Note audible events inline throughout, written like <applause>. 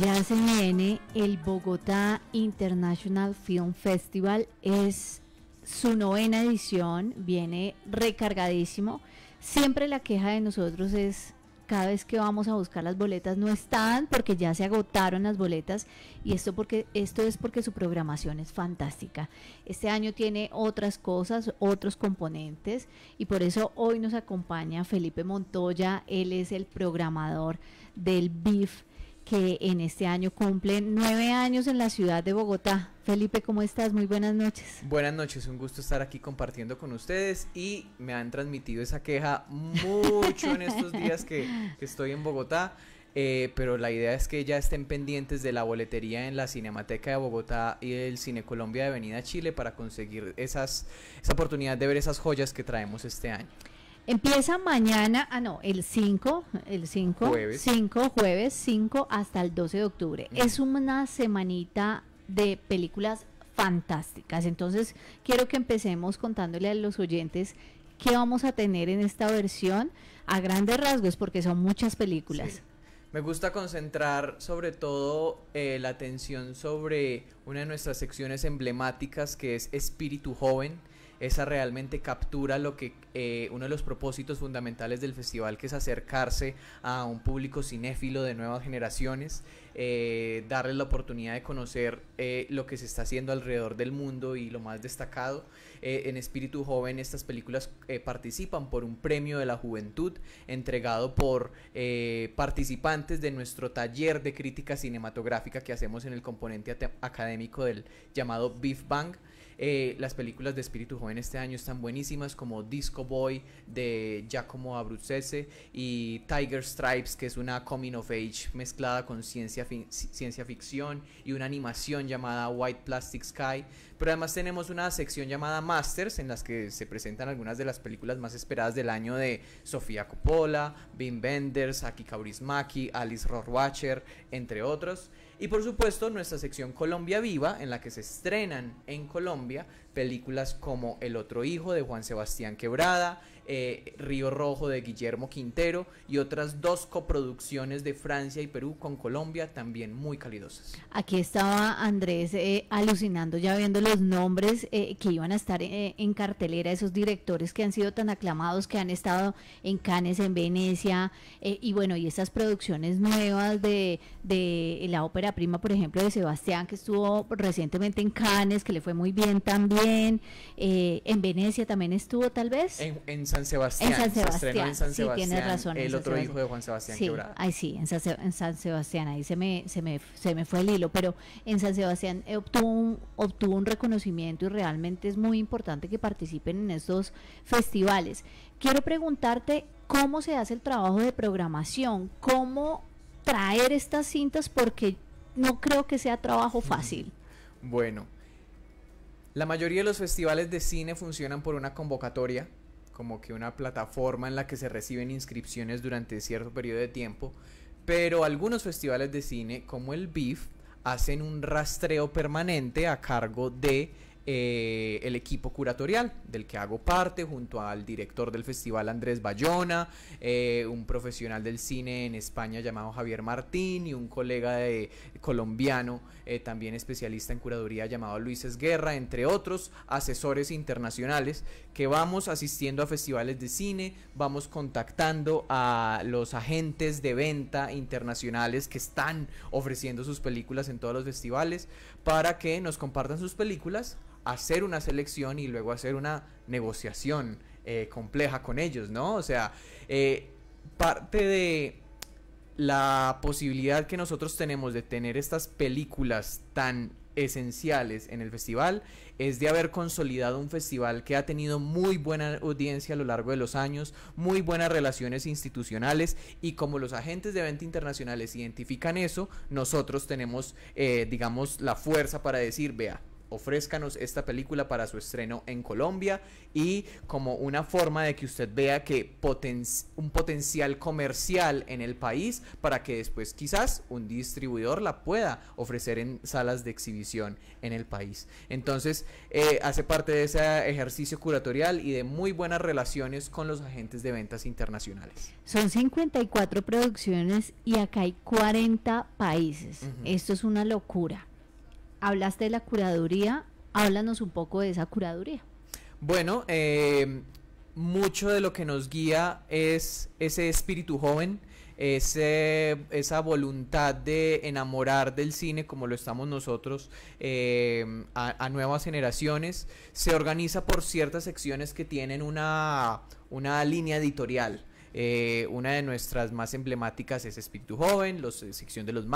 Ya se viene el Bogotá International Film Festival. Es su novena edición, viene recargadísimo. Siempre la queja de nosotros es cada vez que vamos a buscar las boletas no están porque ya se agotaron las boletas y esto porque esto es porque su programación es fantástica. Este año tiene otras cosas, otros componentes y por eso hoy nos acompaña Felipe Montoya, él es el programador del BIF que en este año cumplen nueve años en la ciudad de Bogotá. Felipe, ¿cómo estás? Muy buenas noches. Buenas noches, un gusto estar aquí compartiendo con ustedes y me han transmitido esa queja mucho en estos días que, estoy en Bogotá. Eh, pero la idea es que ya estén pendientes de la boletería en la Cinemateca de Bogotá y el Cine Colombia de Avenida Chile para conseguir esas, esa oportunidad de ver esas joyas que traemos este año. Empieza mañana, ah no, el 5, el 5, jueves. 5, jueves 5 hasta el 12 de octubre. Es una semanita de películas fantásticas. Entonces, quiero que empecemos contándole a los oyentes qué vamos a tener en esta versión a grandes rasgos, porque son muchas películas. Me gusta concentrar sobre todo eh, la atención sobre una de nuestras secciones emblemáticas que es Espíritu Joven esa realmente captura lo que eh, uno de los propósitos fundamentales del festival, que es acercarse a un público cinéfilo de nuevas generaciones, eh, darles la oportunidad de conocer eh, lo que se está haciendo alrededor del mundo y lo más destacado. en Espíritu Joven estas películas participan por un premio de la juventud entregado por participantes de nuestro taller de crítica cinematográfica que hacemos en el componente académico del llamado Beef Bang. Eh, las películas de Espíritu Joven este año están buenísimas, como Disco Boy de Giacomo Abruzzese y Tiger Stripes, que es una coming of age mezclada con ciencia, ciencia ficción y una animación llamada White Plastic Sky. Pero además tenemos una sección llamada Masters en las que se presentan algunas de las películas más esperadas del año de Sofía Coppola, Bim Benders, Aki Kaurismaki, Alice Rohrwacher, entre otros. Y por supuesto nuestra sección Colombia Viva en la que se estrenan en Colombia películas como El otro hijo de Juan Sebastián Quebrada, eh, Río Rojo de Guillermo Quintero y otras dos coproducciones de Francia y Perú con Colombia, también muy calidosas. Aquí estaba Andrés eh, alucinando ya viendo los nombres eh, que iban a estar eh, en cartelera, esos directores que han sido tan aclamados, que han estado en Cannes, en Venecia, y bueno, y esas producciones nuevas de, la ópera prima, por ejemplo, de Sebastián, que estuvo recientemente en Cannes, que le fue muy bien también, en Venecia también estuvo tal vez. en San Sebastián. En San Sebastián. razón. El otro hijo de Juan Sebastián sí, Quebrada. sí, en San, Sebastián, ahí se me, se, me, fue el hilo, pero en San Sebastián eh, obtuvo obtuvo un reconocimiento y realmente es muy importante que participen en estos festivales. Quiero preguntarte cómo se hace el trabajo de programación, cómo traer estas cintas, porque no creo que sea trabajo fácil. Bueno, la mayoría de los festivales de cine funcionan por una convocatoria como que una plataforma en la que se reciben inscripciones durante cierto periodo de tiempo, pero algunos festivales de cine como el BIF hacen un rastreo permanente a cargo de eh, el equipo curatorial del que hago parte, junto al director del festival Andrés Bayona, eh, un profesional del cine en España llamado Javier Martín y un colega colombiano eh, también especialista en curaduría llamado Luis Esguerra, entre otros asesores internacionales que vamos asistiendo a festivales de cine, vamos contactando a los agentes de venta internacionales que están ofreciendo sus películas en todos los festivales para que nos compartan sus películas, hacer una selección y luego hacer una negociación eh, compleja con ellos, ¿no? O sea, eh, parte de la posibilidad que nosotros tenemos de tener estas películas tan esenciales en el festival es de haber consolidado un festival que ha tenido muy buena audiencia a lo largo de los años, muy buenas relaciones institucionales y como los agentes de venta internacionales identifican eso, nosotros tenemos, eh, digamos, la fuerza para decir, vea, ofrezcanos esta película para su estreno en Colombia y como una forma de que usted vea que un potencial comercial en el país para que después quizás un distribuidor la pueda ofrecer en salas de exhibición en el país. Entonces eh, hace parte de ese ejercicio curatorial y de muy buenas relaciones con los agentes de ventas internacionales. Son 54 producciones y acá hay 40 países. Esto es una locura hablaste de la curaduría, háblanos un poco de esa curaduría. Bueno, eh, mucho de lo que nos guía es ese espíritu joven, esa voluntad de enamorar del cine como lo estamos nosotros eh, a, nuevas generaciones. Se organiza por ciertas secciones que tienen una línea editorial. Eh, una de nuestras más emblemáticas es Espíritu Joven, los, eh, sección de los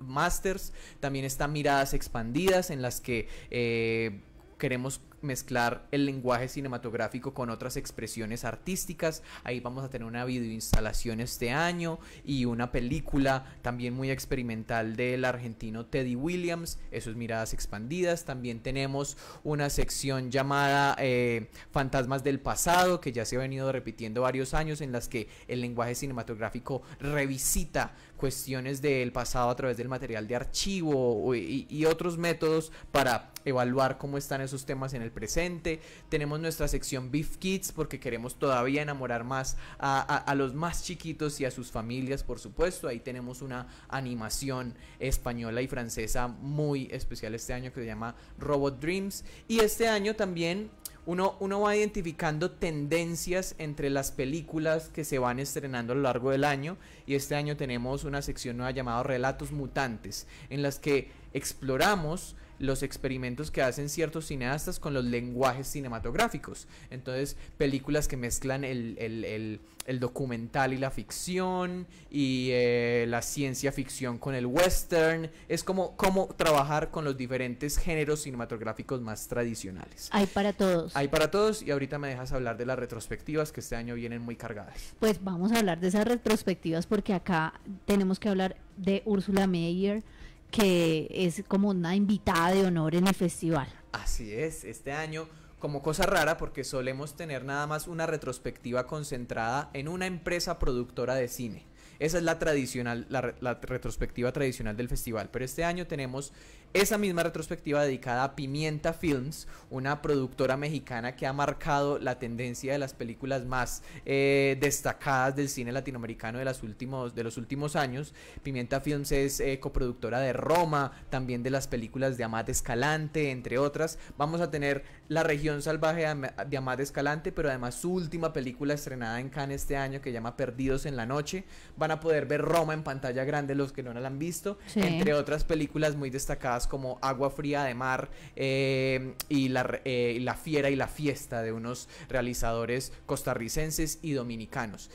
Masters. También están miradas expandidas en las que eh, queremos mezclar el lenguaje cinematográfico con otras expresiones artísticas. Ahí vamos a tener una videoinstalación este año y una película también muy experimental del argentino Teddy Williams, Esos Miradas Expandidas. También tenemos una sección llamada eh, Fantasmas del Pasado, que ya se ha venido repitiendo varios años, en las que el lenguaje cinematográfico revisita cuestiones del pasado a través del material de archivo y otros métodos para evaluar cómo están esos temas en el presente. Tenemos nuestra sección Beef Kids porque queremos todavía enamorar más a, los más chiquitos y a sus familias, por supuesto. Ahí tenemos una animación española y francesa muy especial este año que se llama Robot Dreams. Y este año también uno, uno, va identificando tendencias entre las películas que se van estrenando a lo largo del año y este año tenemos una sección nueva llamada Relatos Mutantes en las que exploramos los experimentos que hacen ciertos cineastas con los lenguajes cinematográficos. Entonces, películas que mezclan el, documental y la ficción, y eh, la ciencia ficción con el western. Es como, como trabajar con los diferentes géneros cinematográficos más tradicionales. Hay para todos. Hay para todos, y ahorita me dejas hablar de las retrospectivas que este año vienen muy cargadas. Pues vamos a hablar de esas retrospectivas porque acá tenemos que hablar de Úrsula Meyer que es como una invitada de honor en el festival. Así es, este año como cosa rara porque solemos tener nada más una retrospectiva concentrada en una empresa productora de cine. Esa es la tradicional, la, retrospectiva tradicional del festival. Pero este año tenemos esa misma retrospectiva dedicada a Pimienta Films, una productora mexicana que ha marcado la tendencia de las películas más eh, destacadas del cine latinoamericano de, últimos, de los últimos años. Pimienta Films es eh, coproductora de Roma, también de las películas de Amat Escalante, entre otras. Vamos a tener la región salvaje de Amad Escalante, pero además su última película estrenada en Cannes este año que llama Perdidos en la Noche. Van a poder ver Roma en pantalla grande los que no la han visto, entre otras películas muy destacadas como Agua Fría de Mar eh, y la, eh, la Fiera y la Fiesta de unos realizadores costarricenses y dominicanos.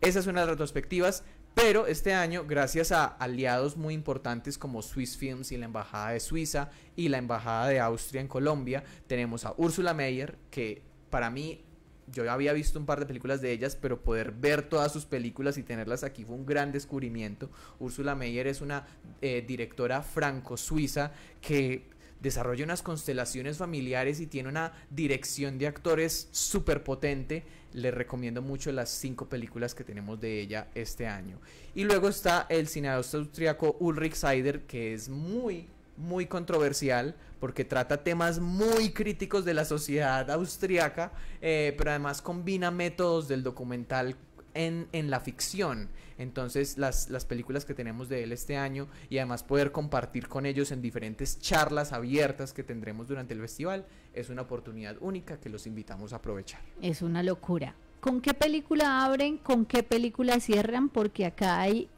Esa es una las retrospectivas. Pero este año, gracias a aliados muy importantes como Swiss Films y la Embajada de Suiza y la Embajada de Austria en Colombia, tenemos a Úrsula Meyer, que para mí yo había visto un par de películas de ellas, pero poder ver todas sus películas y tenerlas aquí fue un gran descubrimiento. Úrsula Meyer es una eh, directora franco-suiza que desarrolla unas constelaciones familiares y tiene una dirección de actores súper potente. Le recomiendo mucho las cinco películas que tenemos de ella este año. Y luego está el cineasta austriaco Ulrich Seider, que es muy, muy controversial porque trata temas muy críticos de la sociedad austriaca, eh, pero además combina métodos del documental en, la ficción. Entonces las, las, películas que tenemos de él este año y además poder compartir con ellos en diferentes charlas abiertas que tendremos durante el festival es una oportunidad única que los invitamos a aprovechar. Es una locura. ¿Con qué película abren? ¿Con qué película cierran? Porque acá hay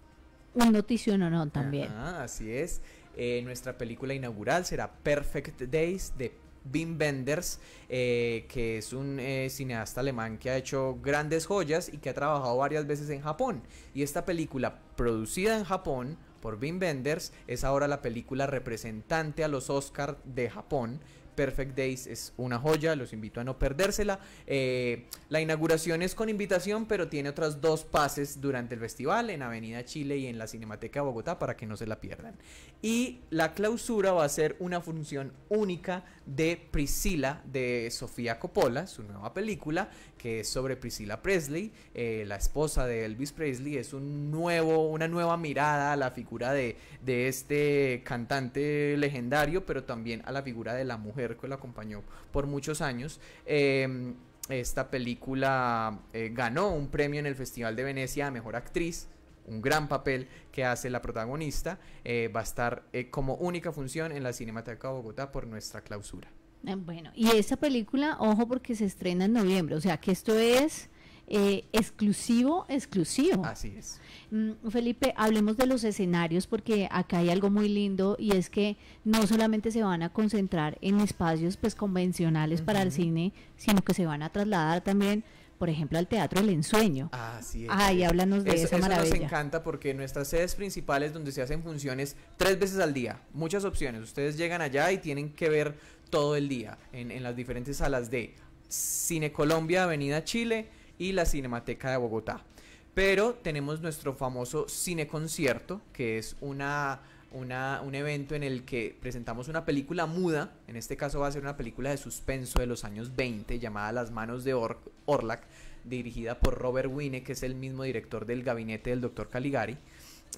un noticiero o no también. Ah, así es. Eh, nuestra película inaugural será Perfect Days de Wim Benders, eh, que es un eh, cineasta alemán que ha hecho grandes joyas y que ha trabajado varias veces en Japón. Y esta película, producida en Japón por Bim Benders, es ahora la película representante a los Oscars de Japón, Perfect Days es una joya, los invito a no perdérsela. Eh, la inauguración es con invitación, pero tiene otras dos pases durante el festival en Avenida Chile y en la Cinemateca de Bogotá para que no se la pierdan. Y la clausura va a ser una función única de Priscila de Sofía Coppola, su nueva película, que es sobre Priscila Presley, eh, la esposa de Elvis Presley. Es un nuevo, una nueva mirada a la figura de este cantante legendario, pero también a la figura de la mujer que la acompañó por muchos años. Em, esta película eh, ganó un premio en el Festival de Venecia a Mejor Actriz un gran papel que hace la protagonista, eh, va a estar eh, como única función en la Cinemateca de Bogotá por nuestra clausura. Ah, bueno, y esta película, ojo porque se estrena en noviembre, o sea que esto es eh, exclusivo, exclusivo. Así es. Mm, Felipe, hablemos de los escenarios porque acá hay algo muy lindo y es que no solamente se van a concentrar en espacios pues convencionales para el cine, sino que se van a trasladar también por ejemplo, al Teatro El Ensueño. Así es. y háblanos de eso, eso nos encanta porque nuestras sedes principales donde se hacen funciones tres veces al día, muchas opciones. Ustedes llegan allá y tienen que ver todo el día en, en las diferentes salas de Cine Colombia, Avenida Chile, y la Cinemateca de Bogotá. Pero tenemos nuestro famoso cine concierto, que es una un evento en el que presentamos una película muda, en este caso va a ser una película de suspenso de los años 20 llamada Las manos de Orlac, dirigida por Robert Wine, que es el mismo director del gabinete del Dr. Caligari.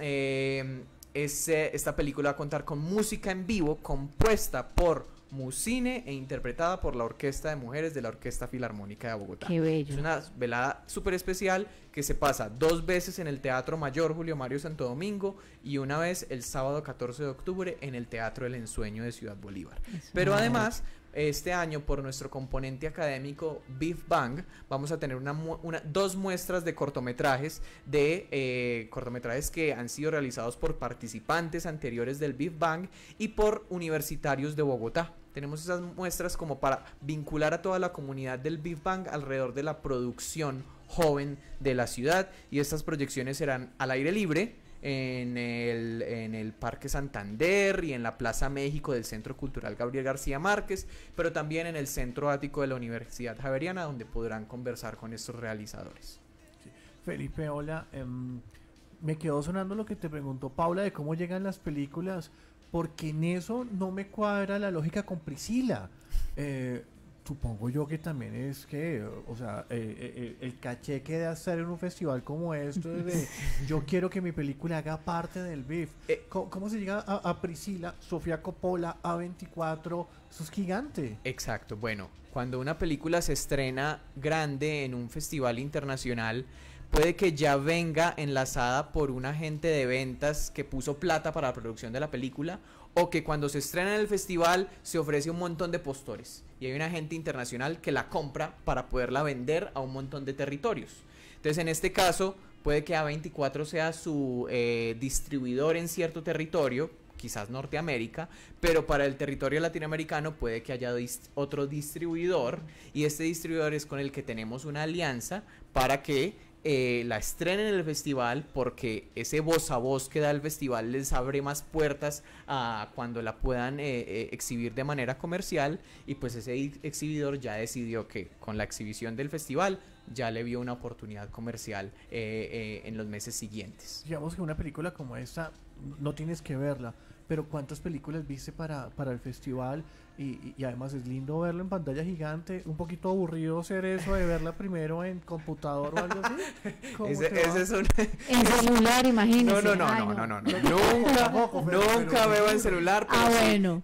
Eh, esta película va a contar con música en vivo compuesta por Musine e interpretada por la Orquesta de Mujeres de la Orquesta Filarmónica de Bogotá. Qué bello. Es una velada súper especial que se pasa dos veces en el Teatro Mayor Julio Mario Santo Domingo y una vez el sábado 14 de octubre en el Teatro del Ensueño de Ciudad Bolívar. Pero además, este año por nuestro componente académico Beef Bang vamos a tener dos muestras de cortometrajes de eh, cortometrajes que han sido realizados por participantes anteriores del Beef Bang y por universitarios de Bogotá. Tenemos esas muestras como para vincular a toda la comunidad del Beef Bang alrededor de la producción joven de la ciudad y estas proyecciones serán al aire libre en el, Parque Santander y en la Plaza México del Centro Cultural Gabriel García Márquez, pero también en el Centro Ático de la Universidad Javeriana, donde podrán conversar con estos realizadores. Felipe, hola. Em, me quedó sonando lo que te preguntó Paula de cómo llegan las películas, porque en eso no me cuadra la lógica con Priscila. Eh, supongo yo que también es que, o sea, eh, eh, eh, el caché que de hacer en un festival como esto, de <laughs> yo quiero que mi película haga parte del BIF. ¿Cómo, se llega a, Priscila, Sofía Coppola, A24? sus gigante. Exacto, bueno, cuando una película se estrena grande en un festival internacional, puede que ya venga enlazada por un agente de ventas que puso plata para la producción de la película o que cuando se estrena en el festival se ofrece un montón de postores y hay una gente internacional que la compra para poderla vender a un montón de territorios. Entonces en este caso puede que A24 sea su eh, distribuidor en cierto territorio, quizás Norteamérica, pero para el territorio latinoamericano puede que haya otro distribuidor y este distribuidor es con el que tenemos una alianza para que eh, la estrenen en el festival porque ese voz a voz que da el festival les abre más puertas a cuando la puedan eh, eh, exhibir de manera comercial y pues ese exhibidor ya decidió que con la exhibición del festival ya le vio una oportunidad comercial en los meses siguientes. Digamos que una película como esta no tienes que verla, pero ¿cuántas películas viste para, para el festival? Y, además es lindo verlo en pantalla gigante. Un poquito aburrido ser eso de verla primero en computador o algo así. <laughs> Ese, es un... En <laughs> celular, imagínese. No, no, no, no, no, no, Nunca, nunca veo en celular. ah, bueno.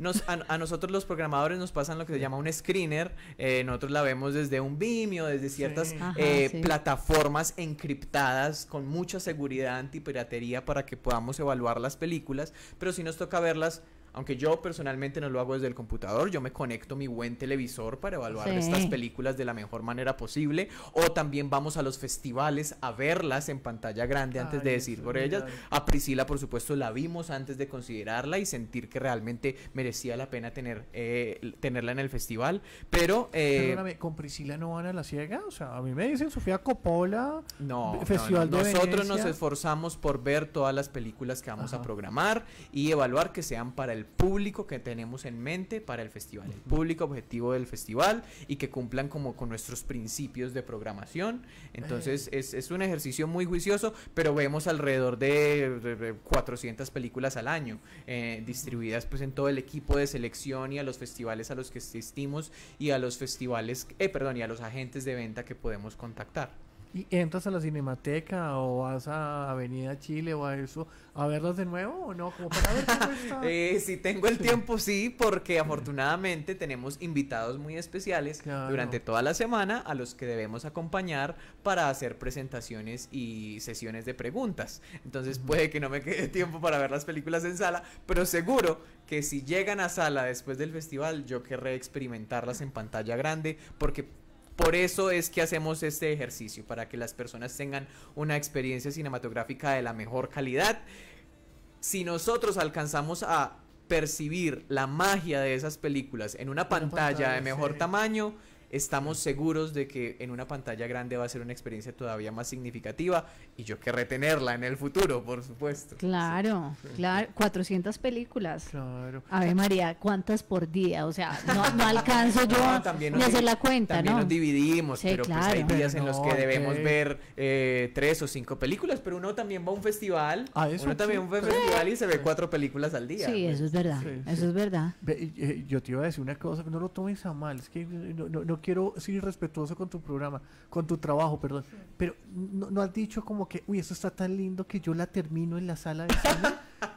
a, nosotros los programadores nos pasan lo que se llama un screener. Eh, nosotros la vemos desde un Vimeo, desde ciertas eh, plataformas encriptadas con mucha seguridad antipiratería para que podamos evaluar las películas. Pero si nos toca verlas aunque yo personalmente no lo hago desde el computador, yo me conecto mi buen televisor para evaluar estas películas de la mejor manera posible. O también vamos a los festivales a verlas en pantalla grande antes de decir por ellas. A Priscila, por supuesto, la vimos antes de considerarla y sentir que realmente merecía la pena tener, eh, tenerla en el festival. Pero. Eh, ¿con Priscila no van a la ciega? O sea, a mí me dicen Sofía Coppola. No, Nosotros nos esforzamos por ver todas las películas que vamos a programar y evaluar que sean para el público que tenemos en mente para el festival, el público objetivo del festival y que cumplan como con nuestros principios de programación. Entonces eh. es, un ejercicio muy juicioso, pero vemos alrededor de 400 películas al año eh, distribuidas pues en todo el equipo de selección y a los festivales a los que asistimos y a los festivales, eh, perdón, y a los agentes de venta que podemos contactar y entras a la Cinemateca o vas a Avenida Chile o a eso a verlas de nuevo o no? Como para ver <laughs> eh, si tengo el tiempo, sí, porque afortunadamente tenemos invitados muy especiales durante toda la semana a los que debemos acompañar para hacer presentaciones y sesiones de preguntas. Entonces puede que no me quede tiempo para ver las películas en sala, pero seguro que si llegan a sala después del festival, yo querré experimentarlas en pantalla grande porque por eso es que hacemos este ejercicio, para que las personas tengan una experiencia cinematográfica de la mejor calidad. Si nosotros alcanzamos a percibir la magia de esas películas en una pantalla, de mejor tamaño, estamos seguros de que en una pantalla grande va a ser una experiencia todavía más significativa y yo que retenerla en el futuro, por supuesto. Claro, claro, 400 películas. Claro. A ver, María, ¿cuántas por día? O sea, no, <laughs> alcanzo yo también hacer la cuenta, también nos dividimos, pero pues hay días en los que debemos ver eh, tres o cinco películas, pero uno también va a un festival, ah, uno también un festival y se ve cuatro películas al día. Sí, eso es verdad, eso es verdad. Eh, yo te iba a decir una cosa, no lo tomes a mal, es que no, no quiero ser irrespetuoso con tu programa, con tu trabajo, perdón. Pero no, has dicho como que, uy, eso está tan lindo que yo la termino en la sala de cine.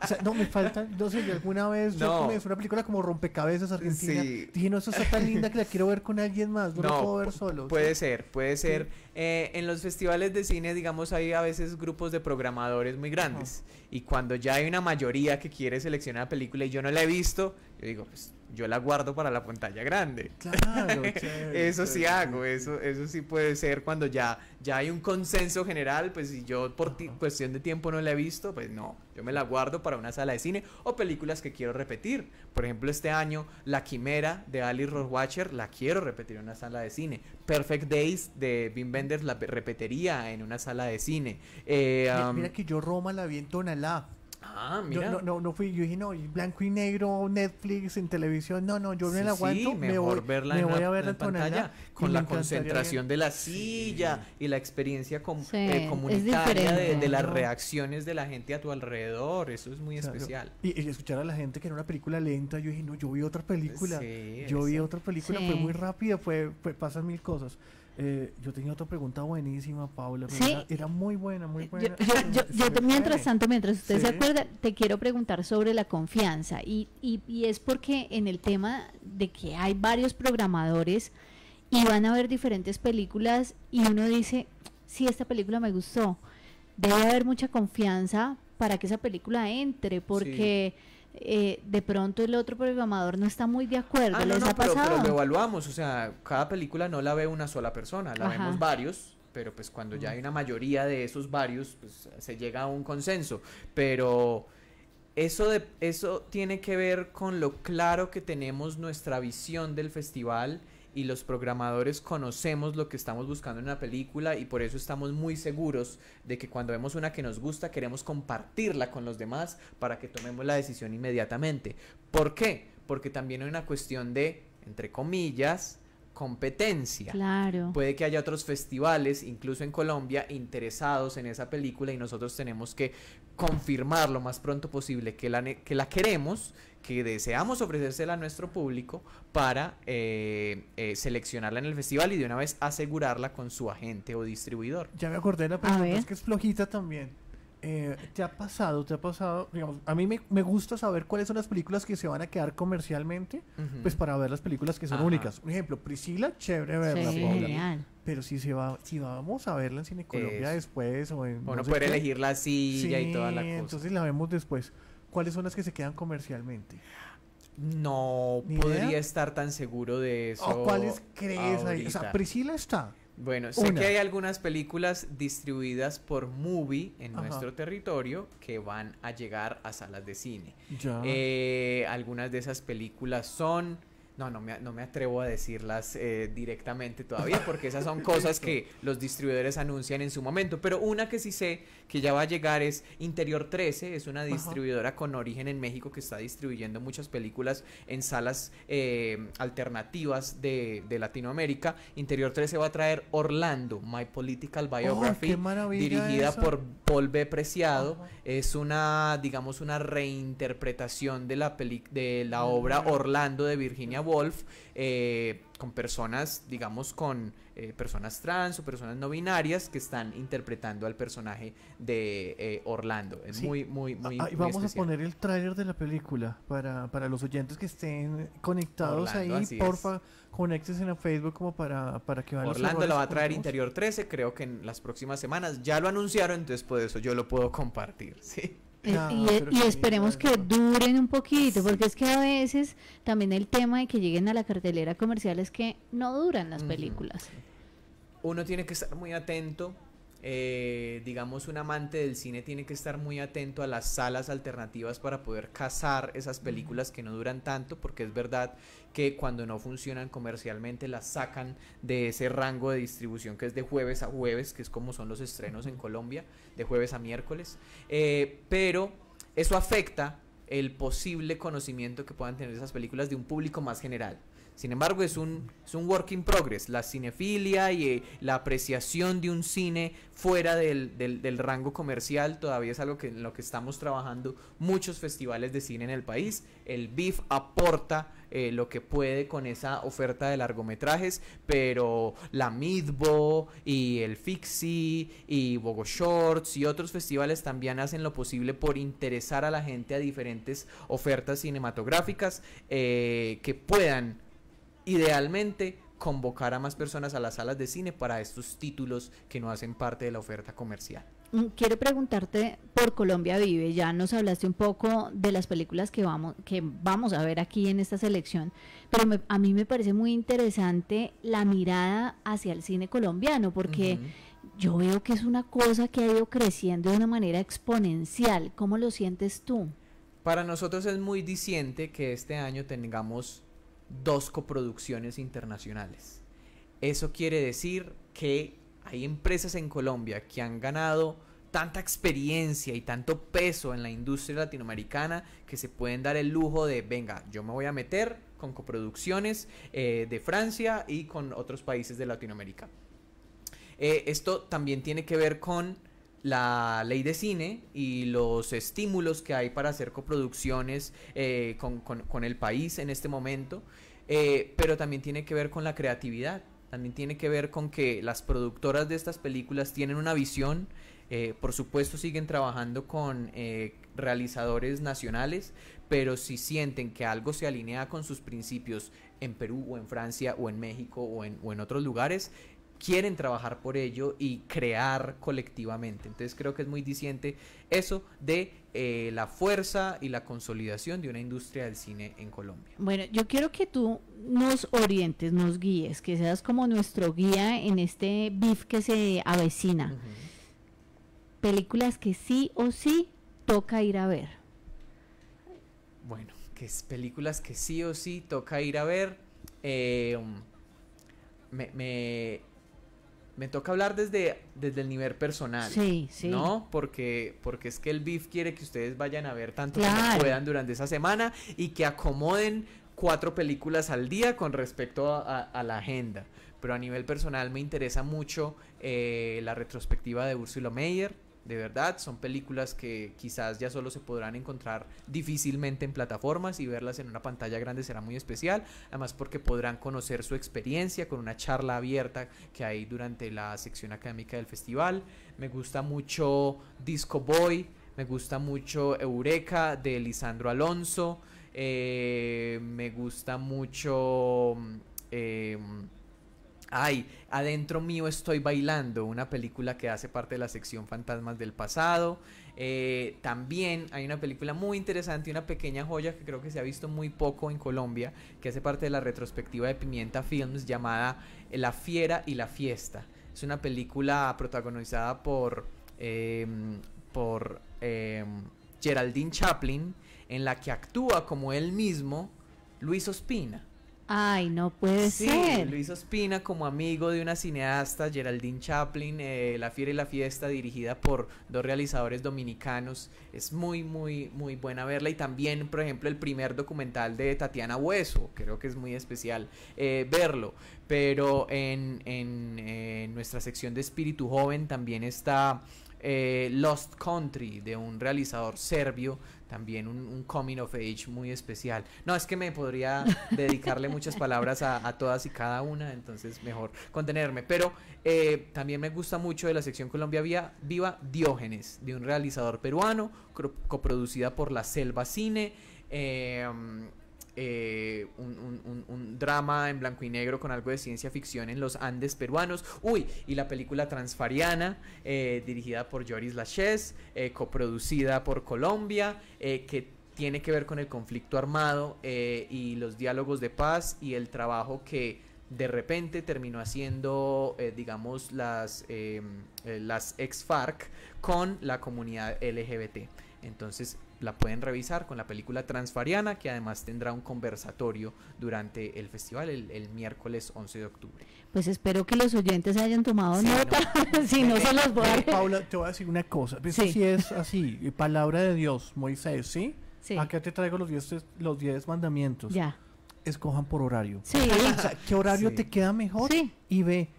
o sea, no, me falta? no sé, alguna vez es una película como Rompecabezas Argentina. Sí. Dije, no, eso está tan linda que la quiero ver con alguien más, no, la puedo ver solo. Puede ser, puede ser. Eh, en los festivales de cine, digamos, hay a veces grupos de programadores muy grandes. Y cuando ya hay una mayoría que quiere seleccionar la película y yo no la he visto, yo digo, pues yo la guardo para la pantalla grande. Claro, <laughs> eso sí hago, eso, eso sí puede ser cuando ya, ya hay un consenso general, pues si yo por cuestión de tiempo no la he visto, pues no, yo me la guardo para una sala de cine o películas que quiero repetir. Por ejemplo, este año La Quimera de Ali Watcher, la quiero repetir en una sala de cine. Perfect Days de Wim Wenders la repetiría en una sala de cine. Eh, mira, que yo Roma la vi en Tonalá. Ah, mira. Yo, no, no, fui, yo dije, no, blanco y negro, Netflix, en televisión, no, no, yo no la aguanto, me voy, a ver la pantalla, con la concentración de la silla y la experiencia eh, comunitaria de, las reacciones de la gente a tu alrededor, eso es muy especial. y, escuchar a la gente que era una película lenta, yo dije, no, yo vi otra película, yo vi otra película, fue muy rápida, fue, fue pasan mil cosas. Eh, yo tenía otra pregunta buenísima, Paula. era, muy buena, muy buena. Yo, mientras tanto, mientras usted se acuerda, te quiero preguntar sobre la confianza. Y, y, es porque en el tema de que hay varios programadores y van a ver diferentes películas y uno dice, sí, esta película me gustó. Debe haber mucha confianza para que esa película entre, porque... Eh, de pronto el otro programador no está muy de acuerdo. Ah, no, pero, lo evaluamos, o sea, cada película no la ve una sola persona, la vemos varios pero pues cuando ya hay una mayoría de esos varios, pues se llega a un consenso. Pero eso, de, eso tiene que ver con lo claro que tenemos nuestra visión del festival y los programadores conocemos lo que estamos buscando en una película y por eso estamos muy seguros de que cuando vemos una que nos gusta queremos compartirla con los demás para que tomemos la decisión inmediatamente. ¿Por qué? Porque también hay una cuestión de, entre comillas, competencia. Claro. Puede que haya otros festivales, incluso en Colombia, interesados en esa película y nosotros tenemos que confirmar lo más pronto posible que la, que la queremos, que deseamos ofrecérsela a nuestro público para eh, eh, seleccionarla en el festival y de una vez asegurarla con su agente o distribuidor. Ya me acordé de la película, es que es flojita también. Eh, ¿Te ha pasado, te ha pasado, a mí me, gusta saber cuáles son las películas que se van a quedar comercialmente, pues para ver las películas que son únicas. Por ejemplo, Priscila, chévere verla, Pero si se va, si vamos a verla en Cine Colombia después o en... Bueno, no poder elegir la silla y toda la cosa. Entonces la vemos después. ¿Cuáles son las que se quedan comercialmente? No podría estar tan seguro de eso. ¿O cuáles crees ahí? O sea, Priscila está. Bueno, sé que hay algunas películas distribuidas por Movie en nuestro territorio que van a llegar a salas de cine. Eh, algunas de esas películas son no, no me, no me atrevo a decirlas eh, directamente todavía porque esas son cosas que <laughs> los distribuidores anuncian en su momento. Pero una que sí sé que ya va a llegar es Interior 13, es una distribuidora con origen en México que está distribuyendo muchas películas en salas eh, alternativas de, Latinoamérica. Interior 13 va a traer Orlando, My Political oh, Biography, dirigida por Paul B. Preciado. Es una, digamos, una reinterpretación de la, peli de la mm. obra Orlando de Virginia Wolf eh, con personas, digamos, con eh, personas trans o personas no binarias que están interpretando al personaje de eh, Orlando. Es muy, muy, muy. Ah, ah, vamos a poner el tráiler de la película para, para, los oyentes que estén conectados ahí. Porfa, conéctense en Facebook como para, para que Orlando la va a traer Interior 13, creo que en las próximas semanas. Ya lo anunciaron, entonces por eso yo lo puedo compartir. <laughs> Sí. Eh, ah, y, esperemos que duren un poquito, porque es que a veces también el tema de que lleguen a la cartelera comercial es que no duran las películas. Uno tiene que estar muy atento eh, digamos, un amante del cine tiene que estar muy atento a las salas alternativas para poder cazar esas películas que no duran tanto, porque es verdad que cuando no funcionan comercialmente las sacan de ese rango de distribución que es de jueves a jueves, que es como son los estrenos en Colombia, de jueves a miércoles. Eh, pero eso afecta el posible conocimiento que puedan tener esas películas de un público más general. Sin embargo, es un, un work in progress. La cinefilia y eh, la apreciación de un cine fuera del, del, rango comercial todavía es algo que, en lo que estamos trabajando muchos festivales de cine en el país. El BIF aporta eh, lo que puede con esa oferta de largometrajes, pero la Midbo y el Fixie y Bogo Shorts y otros festivales también hacen lo posible por interesar a la gente a diferentes ofertas cinematográficas eh, que puedan Idealmente, convocar a más personas a las salas de cine para estos títulos que no hacen parte de la oferta comercial. Mm, quiero preguntarte por Colombia Vive, ya nos hablaste un poco de las películas que vamos, que vamos a ver aquí en esta selección, pero a mí me parece muy interesante la mirada hacia el cine colombiano, porque yo veo que es una cosa que ha ido creciendo de una manera exponencial. ¿Cómo lo sientes tú? Para nosotros es muy diciente que este año tengamos dos coproducciones internacionales. Eso quiere decir que hay empresas en Colombia que han ganado tanta experiencia y tanto peso en la industria latinoamericana que se pueden dar el lujo de, venga, yo me voy a meter con coproducciones eh, de Francia y con otros países de Latinoamérica. Eh, esto también tiene que ver con la ley de cine y los estímulos que hay para hacer coproducciones eh, con, el país en este momento, eh, pero también tiene que ver con la creatividad, también tiene que ver con que las productoras de estas películas tienen una visión, eh, por supuesto siguen trabajando con realizadores nacionales, pero si sienten que algo se alinea con sus principios en Perú o en Francia o en México o en otros lugares, quieren trabajar por ello y crear colectivamente. Entonces creo que es muy disidente eso de eh, la fuerza y la consolidación de una industria del cine en Colombia. Bueno, yo quiero que tú nos orientes, nos guíes, que seas como nuestro guía en este BIF que se avecina. Películas que sí o sí toca ir a ver. Bueno, que es películas que sí o sí toca ir a ver. Eh, me me toca hablar desde, desde el nivel personal. Sí, sí. ¿No? Porque, porque es que el BIF quiere que ustedes vayan a ver tanto como puedan durante esa semana y que acomoden cuatro películas al día con respecto a, la agenda. Pero a nivel personal me interesa mucho eh, la retrospectiva de Ursula Meyer de verdad, son películas que quizás ya solo se podrán encontrar difícilmente en plataformas y verlas en una pantalla grande será muy especial, además porque podrán conocer su experiencia con una charla abierta que hay durante la sección académica del festival. Me gusta mucho Disco Boy, me gusta mucho Eureka de Lisandro Alonso, eh, me gusta mucho... Mm, eh, Ay, adentro mío estoy bailando, una película que hace parte de la sección Fantasmas del Pasado. Eh, también hay una película muy interesante, una pequeña joya que creo que se ha visto muy poco en Colombia, que hace parte de la retrospectiva de Pimienta Films llamada La Fiera y la Fiesta. Es una película protagonizada por, em, por em, Geraldine Chaplin, en la que actúa como él mismo Luis Ospina Ay, no puede sí, ser. Luis Ospina, como amigo de una cineasta, Geraldine Chaplin, eh, La Fiera y la Fiesta, dirigida por dos realizadores dominicanos. Es muy, muy, muy buena verla. Y también, por ejemplo, el primer documental de Tatiana Hueso, creo que es muy especial eh, verlo. Pero en, en eh, nuestra sección de Espíritu Joven también está eh, Lost Country de un realizador serbio, también un, coming of age muy especial. No, es que me podría dedicarle muchas palabras a, todas y cada una, entonces mejor contenerme. Pero eh, también me gusta mucho de la sección Colombia vía Viva Diógenes, de un realizador peruano, coproducida por La Selva Cine. Eh, eh, un, drama en blanco y negro con algo de ciencia ficción en los Andes peruanos. Uy, y la película Transfariana, eh, dirigida por Joris Lachez, eh, coproducida por Colombia, que tiene que ver con el conflicto armado y los diálogos de paz y el trabajo que de repente terminó haciendo, digamos, las, las ex FARC con la comunidad LGBT. Entonces, la pueden revisar con la película Transfariana, que además tendrá un conversatorio durante el festival el, miércoles 11 de octubre. Pues espero que los oyentes hayan tomado nota, <laughs> si no se los voy a... Eh, Paula, te voy a decir una cosa, si pues sí. es así, palabra de Dios, Moisés, ¿sí? Acá te traigo los 10 los diez mandamientos. Ya. Escojan por horario. Sí. ¿qué horario te queda mejor? Sí. Y ve,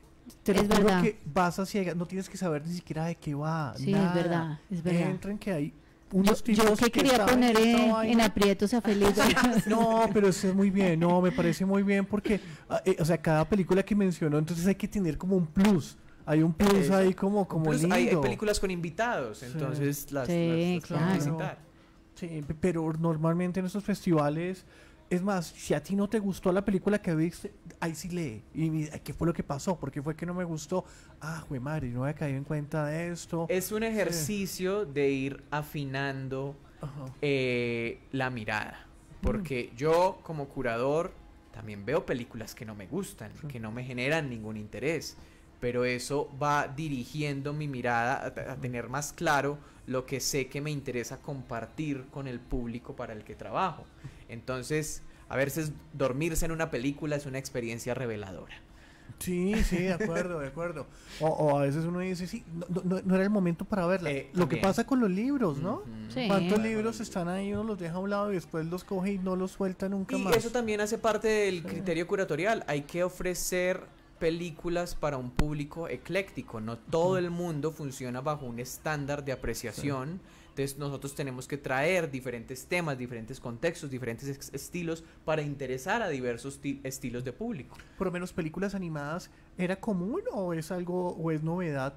te verdad. que vas a no tienes que saber ni siquiera de qué va. Sí, es verdad, es verdad. Entren que hay yo, que, quería poner en, aprietos a Felipe. <laughs> Ah, no, pero eso es muy bien, no, me parece muy bien porque, ah, eh, o sea, cada película que mencionó, entonces hay que tener como un plus. Hay un plus ahí como, como Hay, películas con invitados, entonces las, sí, claro. Sí, pero normalmente en esos festivales es más, si a ti no te gustó la película que viste, ahí sí lee. Y ¿qué fue lo que pasó? ¿Por qué fue que no me gustó? Ah, güey, madre, no había caído en cuenta de esto. Es un ejercicio de ir afinando eh, la mirada. Mm. Porque yo, como curador, también veo películas que no me gustan, que no me generan ningún interés. Pero eso va dirigiendo mi mirada a tener más claro lo que sé que me interesa compartir con el público para el que trabajo. Entonces, a veces dormirse en una película es una experiencia reveladora. Sí, sí, de acuerdo, de acuerdo. O, a veces uno dice, sí, no, no, era el momento para verla. Eh, lo que pasa con los libros, ¿no? ¿Cuántos libros están ahí? Uno los deja a un lado y después los coge y no los suelta nunca más. Y eso también hace parte del criterio curatorial. Hay que ofrecer películas para un público ecléctico. No todo el mundo funciona bajo un estándar de apreciación. Entonces nosotros tenemos que traer diferentes temas, diferentes contextos, diferentes estilos para interesar a diversos estilos de público. Por lo menos películas animadas, ¿era común o es algo o es novedad?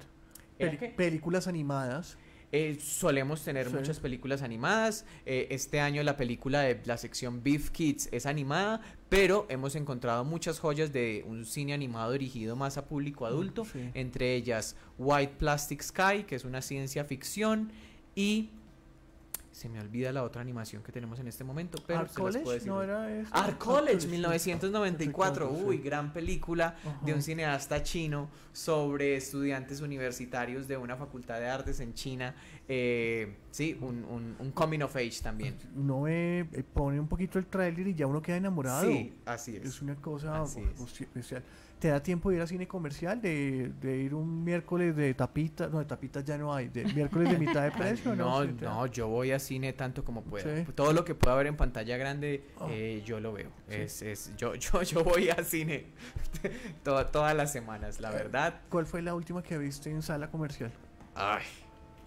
Películas animadas. Eh, solemos tener muchas películas animadas. Eh, este año la película de la sección Beef Kids es animada, pero hemos encontrado muchas joyas de un cine animado dirigido más a público mm, adulto, entre ellas White Plastic Sky, que es una ciencia ficción. Y se me olvida la otra animación que tenemos en este momento, pero Art College, No era Art, College, 1994. Uy, gran película de un cineasta chino sobre estudiantes universitarios de una facultad de artes en China. Eh, sí, un, un, coming of age también. Uno eh, pone un poquito el trailer y ya uno queda enamorado. Sí, así es. Es una cosa especial. ¿Te da tiempo de ir a cine comercial? De, ir un miércoles de tapitas? No, de tapitas ya no hay. ¿De miércoles de mitad de <laughs> precio? no, no, yo voy a cine tanto como pueda. Todo lo que pueda ver en pantalla grande, oh. eh, yo lo veo. Es, es, yo, <laughs> yo, yo voy a cine <laughs> todas las semanas, la eh, verdad. ¿Cuál fue la última que viste en sala comercial? Ay,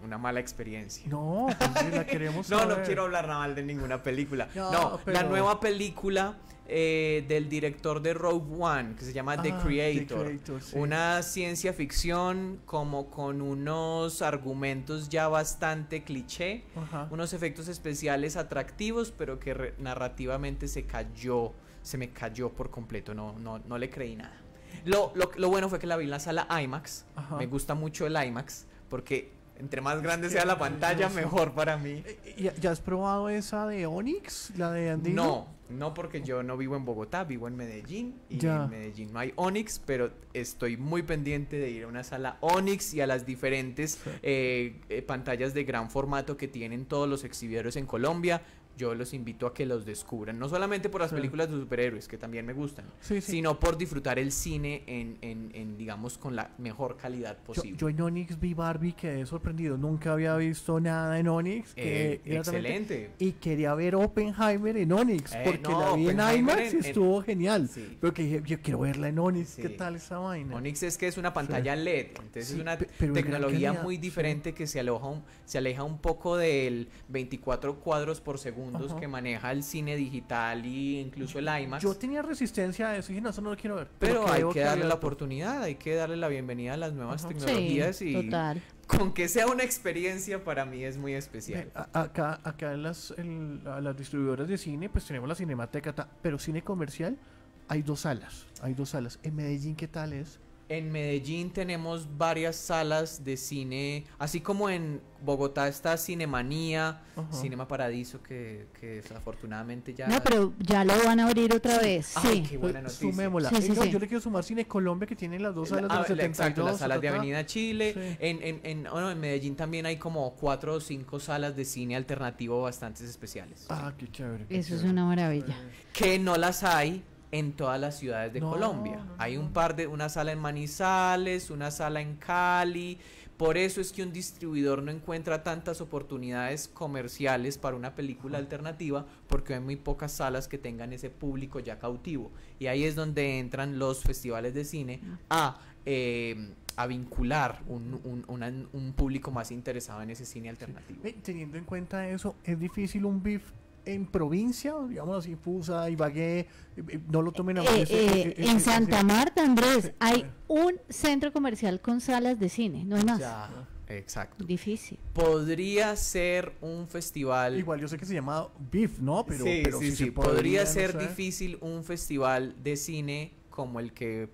una mala experiencia. No, pues queremos No, no quiero hablar nada mal de ninguna película. No, la nueva película eh, del director de Rogue One, que se llama The ah, Creator. Una ciencia ficción como con unos argumentos ya bastante cliché, unos efectos especiales atractivos, pero que narrativamente se cayó, se me cayó por completo, no, no, le creí nada. Lo, bueno fue que la vi en la sala IMAX, me gusta mucho el IMAX, porque entre más grande sea la pantalla, mejor para mí. ¿Ya, has probado esa de Onyx? La de Andino? No, no porque yo no vivo en Bogotá, vivo en Medellín. Y en Medellín no hay Onyx, pero estoy muy pendiente de ir a una sala Onyx y a las diferentes eh, eh, pantallas de gran formato que tienen todos los exhibidores en Colombia yo los invito a que los descubran, no solamente por las películas de superhéroes, que también me gustan, sino por disfrutar el cine en, en, digamos, con la mejor calidad posible. Yo, en Onyx vi Barbie, quedé sorprendido, nunca había visto nada en Onyx. Eh, excelente. Y quería ver Oppenheimer en Onyx, eh, porque la vi en IMAX y estuvo genial. Pero dije, yo quiero verla en Onyx, ¿qué tal esa vaina? Onyx es que es una pantalla LED, entonces es una tecnología muy diferente que se, aloja se aleja un poco del 24 cuadros por segundo que maneja el cine digital e incluso el IMAX. Yo tenía resistencia a eso y no, eso no lo quiero ver. Pero, hay que, darle la oportunidad, hay que darle la bienvenida a las nuevas tecnologías y con que sea una experiencia para mí es muy especial. acá acá en las, distribuidoras de cine pues tenemos la Cinemateca, pero cine comercial hay dos salas, hay dos salas. En Medellín, ¿qué tal es? En Medellín tenemos varias salas de cine, así como en Bogotá está Cinemanía, Cinema Paradiso, que, que, desafortunadamente ya... No, pero ya lo van a abrir otra vez. Sí. qué buena pues, yo le quiero sumar Cine Colombia, que tiene las dos salas ah, de los 72, Exacto, las salas de Avenida Chile. En, en, oh, en, Medellín también hay como cuatro o cinco salas de cine alternativo bastante especiales. Ah, qué chévere. Eso es una maravilla. Que no las hay en todas las ciudades de Colombia. Hay un par de, una sala en Manizales, una sala en Cali. Por eso es que un distribuidor no encuentra tantas oportunidades comerciales para una película alternativa, porque hay muy pocas salas que tengan ese público ya cautivo. Y ahí es donde entran los festivales de cine eh, a, vincular un, público más interesado en ese cine alternativo. Teniendo en cuenta eso, es difícil un BIF en provincia, digamos así, y Ibagué, eh, eh, no lo tomen a mal. Eh, en Santa Marta, Andrés, hay un centro comercial con salas de cine, no hay más. Exacto. Difícil. Podría ser un festival. Igual yo sé que se llama BIF, ¿no? Pero, sí, sí, sí, Podría, ser difícil un festival de cine como el que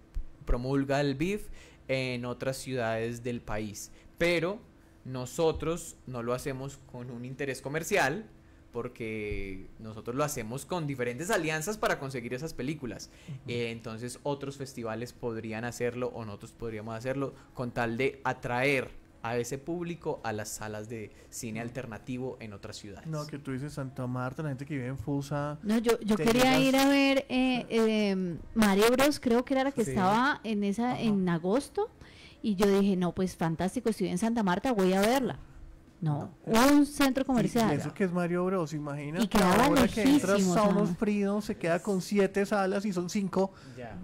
promulga el BIF en otras ciudades del país. Pero nosotros no lo hacemos con un interés comercial, porque nosotros lo hacemos con diferentes alianzas para conseguir esas películas. Eh, entonces otros festivales podrían hacerlo o nosotros podríamos hacerlo con tal de atraer a ese público a las salas de cine alternativo en otras ciudades. No, que tú dices Santa Marta, la gente que vive en Fusa. No, yo, yo quería ir a ver eh, em, Mario Bros, creo que era la que estaba en, esa, en agosto, y yo dije, no, pues fantástico, estoy en Santa Marta, voy a verla. No, un centro comercial. eso que es Mario Bros, imagínate. Y ahora que entras a unos fríos, se queda con siete salas y son cinco,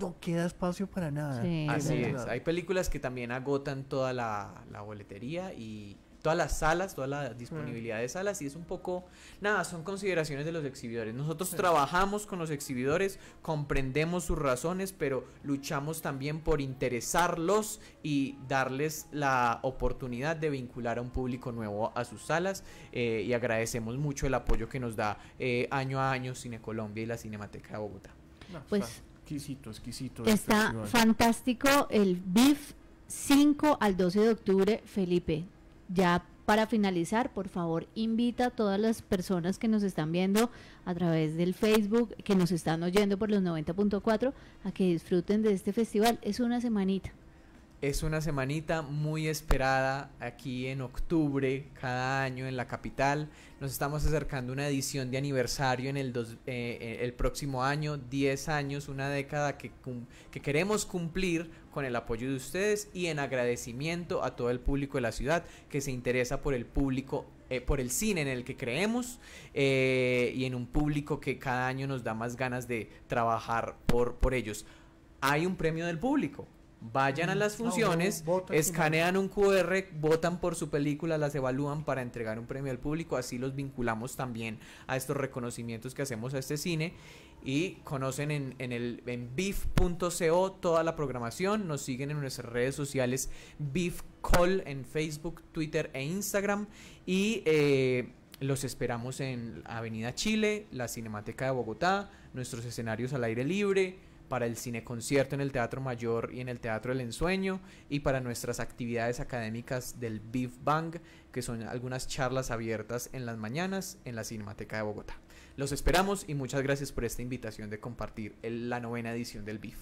no queda espacio para nada. Así es, hay películas que también agotan toda la boletería y, todas las salas, toda la mm. disponibilidad de salas y es un poco, nada, son consideraciones de los exhibidores. Nosotros trabajamos con los exhibidores, comprendemos sus razones, pero luchamos también por interesarlos y darles la oportunidad de vincular a un público nuevo a sus salas eh, y agradecemos mucho el apoyo que nos da eh, año a año Cine Colombia y la Cinemateca de Bogotá. pues exquisito, exquisito. Este está fantástico el BIF 5 al 12 de octubre, Felipe ya para finalizar, por favor, invita a todas las personas que nos están viendo a través del Facebook, que nos están oyendo por los 90.4, a que disfruten de este festival. Es una semanita, es una semanita muy esperada aquí en octubre, cada año en la capital. Nos estamos acercando a una edición de aniversario en el, eh, eh, próximo año, 10 años, una década que, que queremos cumplir con el apoyo de ustedes y en agradecimiento a todo el público de la ciudad que se interesa por el público eh, por el cine en el que creemos y en un público que cada año nos da más ganas de trabajar por, por ellos. Hay un premio del público, Vayan a mm. las funciones, escanean un QR, votan por su película, las evalúan para entregar un premio al público, así los vinculamos también a estos reconocimientos que hacemos a este cine y conocen en, en el en beef.co toda la programación, nos siguen en nuestras redes sociales Beef Call en Facebook, Twitter e Instagram y eh, los esperamos en Avenida Chile, la Cinemateca de Bogotá, nuestros escenarios al aire libre para el cineconcierto en el Teatro Mayor y en el Teatro del Ensueño y para nuestras actividades académicas del Beef Bang, que son algunas charlas abiertas en las mañanas en la Cinemateca de Bogotá. Los esperamos y muchas gracias por esta invitación de compartir la novena edición del BIF.